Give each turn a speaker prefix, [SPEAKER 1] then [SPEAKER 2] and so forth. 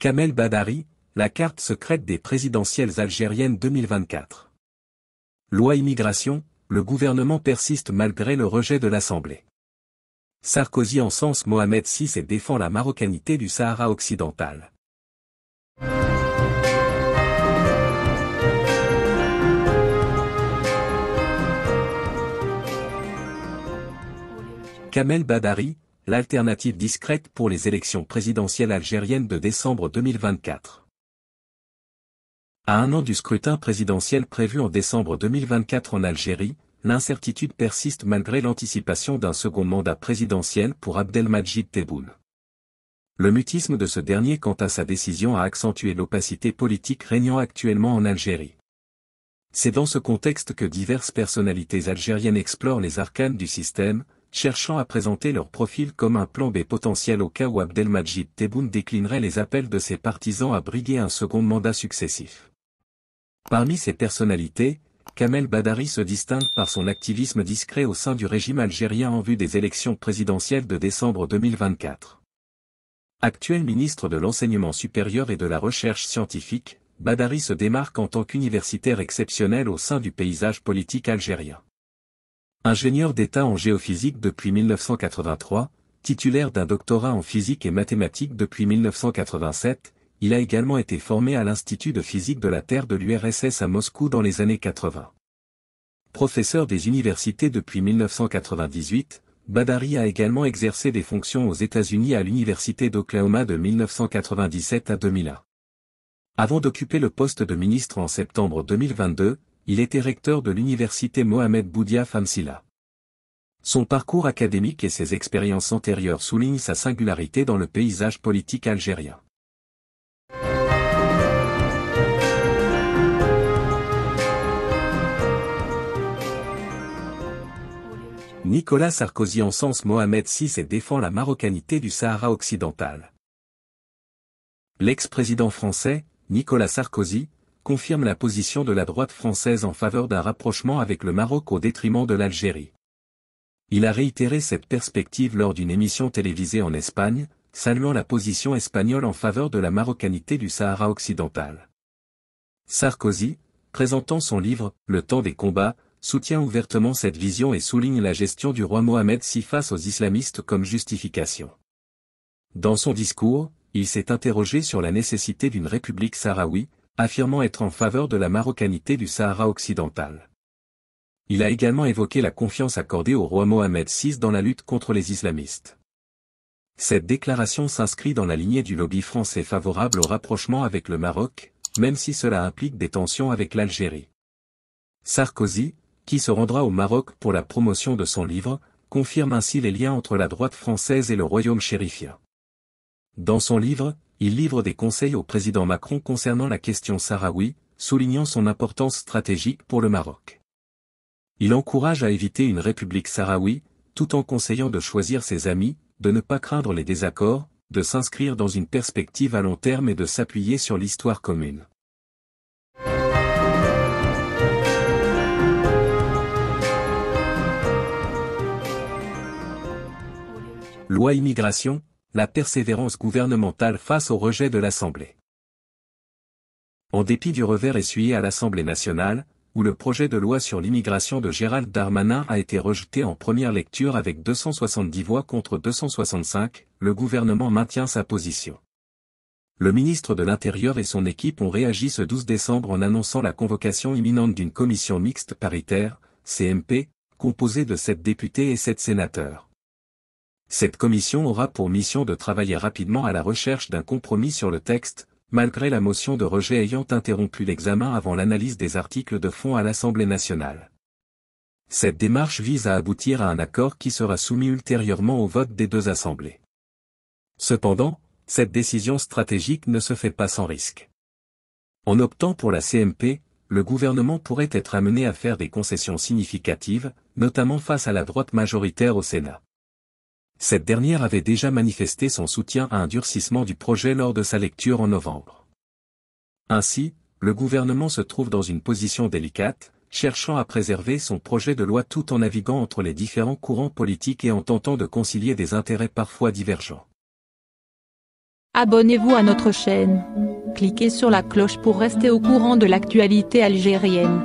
[SPEAKER 1] Kamel Badari, la carte secrète des présidentielles algériennes 2024. Loi immigration, le gouvernement persiste malgré le rejet de l'Assemblée. Sarkozy encense Mohamed VI et défend la marocanité du Sahara occidental. Kamel Badari, l'alternative discrète pour les élections présidentielles algériennes de décembre 2024. À un an du scrutin présidentiel prévu en décembre 2024 en Algérie, l'incertitude persiste malgré l'anticipation d'un second mandat présidentiel pour Abdelmajid Tebboune. Le mutisme de ce dernier quant à sa décision a accentué l'opacité politique régnant actuellement en Algérie. C'est dans ce contexte que diverses personnalités algériennes explorent les arcanes du système, cherchant à présenter leur profil comme un plan B potentiel au cas où Abdelmajid Tebboune déclinerait les appels de ses partisans à briguer un second mandat successif. Parmi ces personnalités, Kamel Badari se distingue par son activisme discret au sein du régime algérien en vue des élections présidentielles de décembre 2024. Actuel ministre de l'Enseignement supérieur et de la Recherche scientifique, Badari se démarque en tant qu'universitaire exceptionnel au sein du paysage politique algérien. Ingénieur d'État en géophysique depuis 1983, titulaire d'un doctorat en physique et mathématiques depuis 1987, il a également été formé à l'Institut de physique de la Terre de l'URSS à Moscou dans les années 80. Professeur des universités depuis 1998, Badari a également exercé des fonctions aux États-Unis à l'Université d'Oklahoma de 1997 à 2001. Avant d'occuper le poste de ministre en septembre 2022, il était recteur de l'université Mohamed Boudia Famsila. Son parcours académique et ses expériences antérieures soulignent sa singularité dans le paysage politique algérien. Nicolas Sarkozy encense Mohamed VI et défend la marocanité du Sahara occidental. L'ex-président français, Nicolas Sarkozy, confirme la position de la droite française en faveur d'un rapprochement avec le Maroc au détriment de l'Algérie. Il a réitéré cette perspective lors d'une émission télévisée en Espagne, saluant la position espagnole en faveur de la marocanité du Sahara occidental. Sarkozy, présentant son livre « Le temps des combats », soutient ouvertement cette vision et souligne la gestion du roi Mohamed VI face aux islamistes comme justification. Dans son discours, il s'est interrogé sur la nécessité d'une république sahraoui, affirmant être en faveur de la marocanité du Sahara occidental. Il a également évoqué la confiance accordée au roi Mohamed VI dans la lutte contre les islamistes. Cette déclaration s'inscrit dans la lignée du lobby français favorable au rapprochement avec le Maroc, même si cela implique des tensions avec l'Algérie. Sarkozy, qui se rendra au Maroc pour la promotion de son livre, confirme ainsi les liens entre la droite française et le royaume chérifien. Dans son livre, il livre des conseils au président Macron concernant la question sahraoui, soulignant son importance stratégique pour le Maroc. Il encourage à éviter une république sahraoui, tout en conseillant de choisir ses amis, de ne pas craindre les désaccords, de s'inscrire dans une perspective à long terme et de s'appuyer sur l'histoire commune. Loi immigration, la persévérance gouvernementale face au rejet de l'Assemblée. En dépit du revers essuyé à l'Assemblée nationale, où le projet de loi sur l'immigration de Gérald Darmanin a été rejeté en première lecture avec 270 voix contre 265, le gouvernement maintient sa position. Le ministre de l'Intérieur et son équipe ont réagi ce 12 décembre en annonçant la convocation imminente d'une commission mixte paritaire, CMP, composée de sept députés et sept sénateurs. Cette commission aura pour mission de travailler rapidement à la recherche d'un compromis sur le texte, malgré la motion de rejet ayant interrompu l'examen avant l'analyse des articles de fond à l'Assemblée nationale. Cette démarche vise à aboutir à un accord qui sera soumis ultérieurement au vote des deux assemblées. Cependant, cette décision stratégique ne se fait pas sans risque. En optant pour la CMP, le gouvernement pourrait être amené à faire des concessions significatives, notamment face à la droite majoritaire au Sénat cette dernière avait déjà manifesté son soutien à un durcissement du projet lors de sa lecture en novembre. Ainsi, le gouvernement se trouve dans une position délicate, cherchant à préserver son projet de loi tout en naviguant entre les différents courants politiques et en tentant de concilier des intérêts parfois divergents. Abonnez-vous à notre chaîne. Cliquez sur la cloche pour rester au courant de l'actualité algérienne.